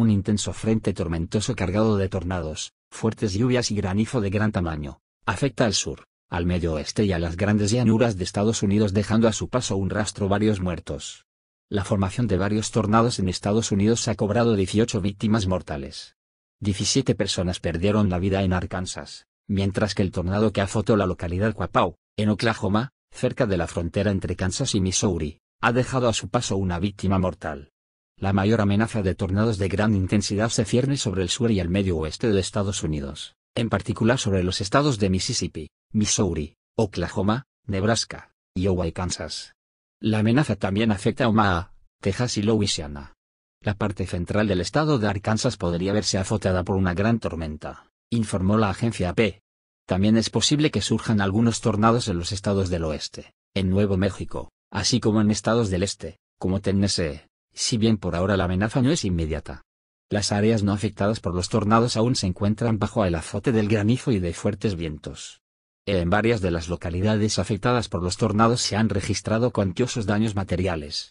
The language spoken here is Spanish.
un intenso frente tormentoso cargado de tornados, fuertes lluvias y granizo de gran tamaño, afecta al sur, al medio oeste y a las grandes llanuras de Estados Unidos dejando a su paso un rastro varios muertos. La formación de varios tornados en Estados Unidos ha cobrado 18 víctimas mortales. 17 personas perdieron la vida en Arkansas, mientras que el tornado que azotó la localidad Quapaw, en Oklahoma, cerca de la frontera entre Kansas y Missouri, ha dejado a su paso una víctima mortal. La mayor amenaza de tornados de gran intensidad se cierne sobre el sur y el medio oeste de Estados Unidos, en particular sobre los estados de Mississippi, Missouri, Oklahoma, Nebraska, Iowa y Kansas. La amenaza también afecta a Omaha, Texas y Louisiana. La parte central del estado de Arkansas podría verse azotada por una gran tormenta, informó la agencia AP. También es posible que surjan algunos tornados en los estados del oeste, en Nuevo México, así como en estados del este, como Tennessee, si bien por ahora la amenaza no es inmediata. Las áreas no afectadas por los tornados aún se encuentran bajo el azote del granizo y de fuertes vientos. En varias de las localidades afectadas por los tornados se han registrado cuantiosos daños materiales.